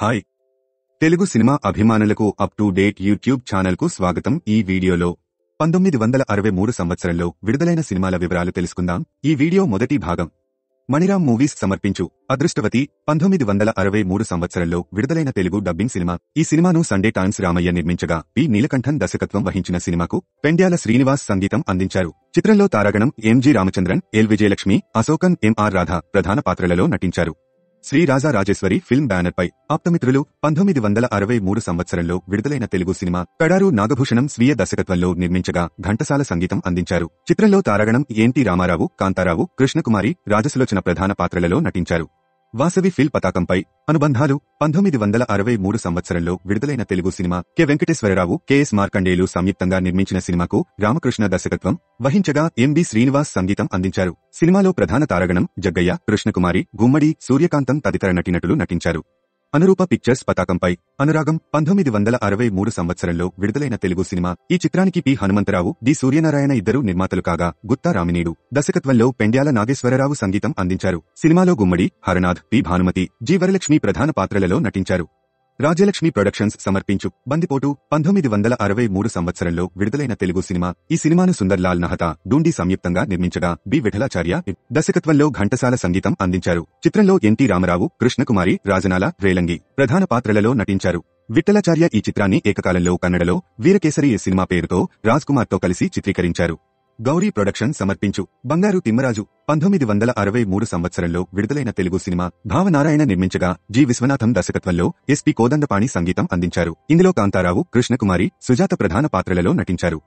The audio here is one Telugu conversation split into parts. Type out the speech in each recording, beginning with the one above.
హాయ్ తెలుగు సినిమా అభిమానులకు అప్ టు డేట్ యూట్యూబ్ కు స్వాగతం ఈ వీడియోలో పంతొమ్మిది వందల అరవై మూడు సంవత్సరంలో విడుదలైన సినిమాల వివరాలు తెలుసుకుందాం ఈ వీడియో మొదటి భాగం మణిరామ్ మూవీస్ సమర్పించు అదృష్టవతి పంతొమ్మిది వందల అరవై మూడు సంవత్సరంలో విడుదలైన తెలుగు డబ్బింగ్ సినిమా ఈ సినిమాను సండే టైమ్స్ రామయ్య నిర్మించగా పి నీలకంఠన్ దర్శకత్వం వహించిన సినిమాకు పెండ్యాల శ్రీనివాస్ సంగీతం అందించారు చిత్రంలో తారాగణం MG Ramachandran L Vijayalakshmi Asokan MR Radha ప్రధాన పాత్రలలో నటించారు శ్రీ రాజా రాజేశ్వరి ఫిల్మ్ బ్యానర్ పై ఆప్తమిత్రులు పంతొమ్మిది వందల అరవై మూడు సంవత్సరంలో విడుదలైన తెలుగు సినిమా కడారు నాగభూషణం స్వీయ దర్శకత్వంలో నిర్మించగా ఘంటసాల సంగీతం అందించారు చిత్రంలో తారాగణం ఎన్టీ రామారావు కాంతారావు కృష్ణకుమారి రాజసులోచన ప్రధాన పాత్రలలో నటించారు వాసవి ఫిల్ పతాకంపై అనుబంధాలు పంతొమ్మిది వందల అరవై మూడు సంవత్సరంలో విడుదలైన Telugu cinema K Venkateswararao KS Markandelu సంయుక్తంగా నిర్మించిన సినిమాకు రామకృష్ణ దర్శకత్వం వహించగా ఎంబి శ్రీనివాస్ సంగీతం అందించారు సినిమాలో ప్రధాన తారగణం జగ్గయ్య కృష్ణకుమారి గుమ్మడి సూర్యకాంతం తదితర నటీనటులు నటించారు అనురూప పిక్చర్స్ పతాకంపై అనురాగం పంతొమ్మిది వందల అరవై మూడు సంవత్సరంలో విడుదలైన తెలుగు సినిమా ఈ చిత్రానికి పి హనుమంతరావు డి సూర్యనారాయణ ఇద్దరు నిర్మాతలు కాగా గుత్తా రామినీడు దశకత్వంలో పెండ్యాల నాగేశ్వరరావు సంగీతం అందించారు సినిమాలో గుమ్మడి హరనాథ్ పి భానుమతి జీ వరలక్ష్మి ప్రధాన పాత్రలలో నటించారు రాజ్యలక్ష్మి ప్రొడక్షన్స్ సమర్పించు బందిపోటు పంతొమ్మిది వందల అరవై మూడు సంవత్సరంలో విడుదలైన తెలుగు సినిమా ఈ సినిమాను సుందర్లాల్ నహతా డూండి సంయుక్తంగా నిర్మించగా బి విఠలాచార్య దశకత్వంలో ఘంటసాల సంగీతం అందించారు చిత్రంలో ఎన్టీ రామరావు కృష్ణకుమారి రాజనాల రేలంగి ప్రధాన పాత్రలలో నటించారు విఠలాచార్య ఈ చిత్రాన్ని ఏకకాలంలో కన్నడలో వీరకేసరి సినిమా పేరుతో రాజ్ కుమార్ తో కలిసి చిత్రీకరించారు గౌరీ ప్రొడక్షన్ సమర్పించు బంగారు తిమ్మరాజు పంతొమ్మిది వందల అరవై మూడు సంవత్సరంలో విడుదలైన తెలుగు సినిమా భావనారాయణ నిర్మించగా జి విశ్వనాథం దర్శకత్వంలో ఎస్పి కోదండపాణి సంగీతం అందించారు ఇందులో కాంతారావు కృష్ణకుమారి సుజాత ప్రధాన పాత్రలలో నటించారు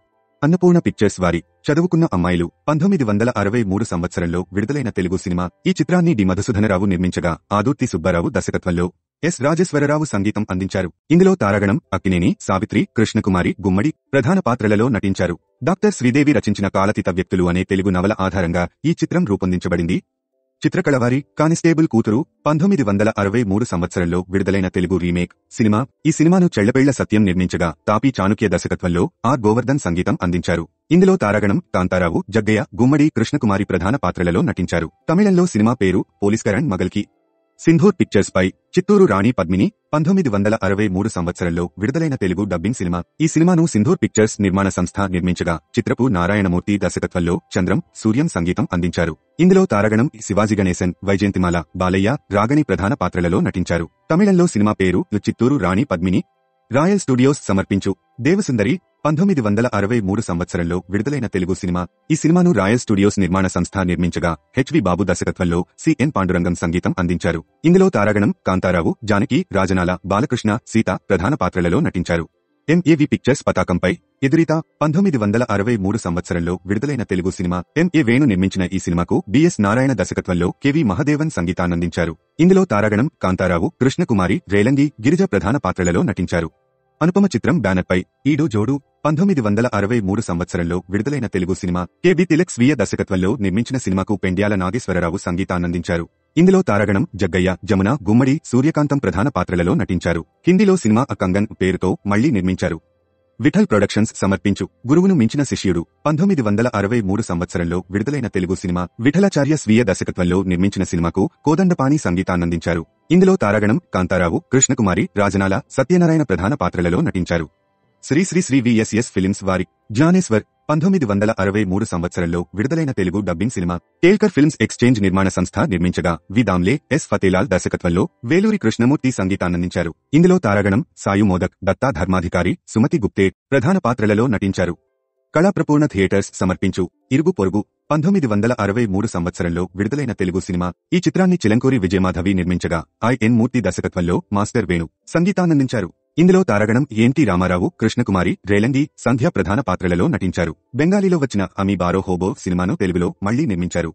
అన్నపూర్ణ పిక్చర్స్ వారి చదువుకున్న అమ్మాయిలు పంతొమ్మిది వందల అరవై మూడు సంవత్సరంలో విడుదలైన తెలుగు సినిమా ఈ చిత్రాన్ని డి మధుసూధనరావు నిర్మించగా ఆదుర్తి సుబ్బారావు దర్శకత్వంలో ఎస్ రాజేశ్వరరావు సంగీతం అందించారు ఇందులో తారాగణం అక్కినేని సావిత్రి కృష్ణకుమారి గుమ్మడి ప్రధాన పాత్రలలో నటించారు డాక్టర్ శ్రీదేవి రచించిన కాలతీత వ్యక్తులు అనే తెలుగు నవల ఆధారంగా ఈ చిత్రం రూపొందించబడింది చిత్రకళవారి కానిస్టేబుల్ కూతురు పంతొమ్మిది వందల అరవై మూడు సంవత్సరంలో విడుదలైన తెలుగు రీమేక్ సినిమా ఈ సినిమాను చెళ్లపేళ్ల సత్యం నిర్మించగా తాపీ చాణుక్య దర్శకత్వంలో ఆర్ గోవర్ధన్ సంగీతం అందించారు ఇందులో తారాగణం కాంతారావు జగ్గయ్య గుమ్మడి కృష్ణకుమారి ప్రధాన పాత్రలలో నటించారు తమిళంలో సినిమా పేరు పోలీస్కరణ్ మగల్కి సింధూర్ పిక్చర్స్ పై చిత్తూరు రాణి పద్మిని పంతొమ్మిది వందల అరవై మూడు సంవత్సరంలో విడుదలైన తెలుగు డబ్బింగ్ సినిమా ఈ సినిమాను సింధూర్ పిక్చర్స్ నిర్మాణ సంస్థ నిర్మించగా చిత్రపు నారాయణమూర్తి దర్శకత్వంలో చంద్రం సూర్యం సంగీతం అందించారు ఇందులో తారగణం శివాజీ గణేశన్ వైజయంతిమాల బాలయ్య రాగని ప్రధాన పాత్రలలో నటించారు తమిళంలో సినిమా పేరు చిత్తూరు రాణి పద్మిని రాయల్ స్టూడియోస్ సమర్పించు దేవసుందరి పంతొమ్మిది వందల అరవై మూడు సంవత్సరంలో విడుదలైన తెలుగు సినిమా ఈ సినిమాను రాయల్ స్టూడియోస్ నిర్మాణ సంస్థ నిర్మించగా హెచ్వి బాబు దర్శకత్వంలో సిఎన్ పాండురంగం సంగీతం అందించారు ఇందులో తారాగణం కాంతారావు జానకి రాజనాల బాలకృష్ణ సీత ప్రధాన పాత్రలలో నటించారు ఎంఏవి పిక్చర్స్ పతాకంపై ఎదురిత పంతొమ్మిది వందల అరవై మూడు సంవత్సరంలో విడుదలైన తెలుగు సినిమా ఎంఏ వేణు నిర్మించిన ఈ సినిమాకు బిఎస్ నారాయణ దర్శకత్వంలో కెవి మహదేవన్ సంగీతాన్నందించారు ఇందులో తారాగణం కాంతారావు కృష్ణకుమారి రేలంగి గిరిజ ప్రధాన పాత్రలలో నటించారు అనుపమ చిత్రం బ్యానర్పై ఈడు జోడు పంతొమ్మిది వందల అరవై మూడు సంవత్సరంలో విడుదలైన తెలుగు సినిమా కెబి తిలక్ స్వీయ దర్శకత్వంలో నిర్మించిన సినిమాకు పెండ్యాల నాగేశ్వరరావు సంగీతాన్నందించారు ఇందులో తారగణం జగ్గయ్య జమున గుమ్మడి సూర్యకాంతం ప్రధాన పాత్రలలో నటించారు హిందీలో సినిమా అకంగన్ పేరుతో మళ్లీ నిర్మించారు విఠల్ ప్రొడక్షన్స్ సమర్పించు గురువును మించిన శిష్యుడు పంతొమ్మిది వందల అరవై మూడు సంవత్సరంలో విడుదలైన తెలుగు సినిమా విఠలాచార్య స్వీయ దర్శకత్వంలో నిర్మించిన సినిమాకు కోదండపాణి సంగీతాన్నందించారు ఇందులో తారాగణం కాంతారావు కృష్ణకుమారి రాజనాల సత్యనారాయణ ప్రధాన పాత్రలలో నటించారు శ్రీ శ్రీ శ్రీ విఎస్ఎస్ ఫిలిమ్స్ వారి జ్ఞానేశ్వర్ పంతొమ్మిది వందల అరవై మూడు సంవత్సరంలో విడుదలైన Telugu dubbing cinema Telkar films exchange నిర్మాణ సంస్థ నిర్మించగా విదామ్లే ఎస్ ఫతేలాల్ దర్శకత్వంలో వేలూరి కృష్ణమూర్తి సంగీతాన్నందించారు ఇందులో తారాగణం సాయు మోదక్ దత్తా ధర్మాధికారి సుమతి గుప్తే ప్రధాన పాత్రలలో నటించారు కళాప్రపూర్ణ థియేటర్స్ సమర్పించు ఇరుగు పొరుగు పంతొమ్మిది వందల అరవై మూడు సంవత్సరంలో విడుదలైన తెలుగు సినిమా ఈ చిత్రాన్ని చిలంకూరి విజయమాధవి నిర్మించగా ఐ ఎన్ మూర్తి దర్శకత్వంలో మాస్టర్ వేణు సంగీతానందించారు ఇందులో తారగణం ఏంటి రామారావు కృష్ణకుమారి రేలంగి సంధ్య ప్రధాన పాత్రలలో నటించారు బెంగాలీలో వచ్చిన అమీ బారో హోబో సినిమాను తెలుగులో మళ్లీ నిర్మించారు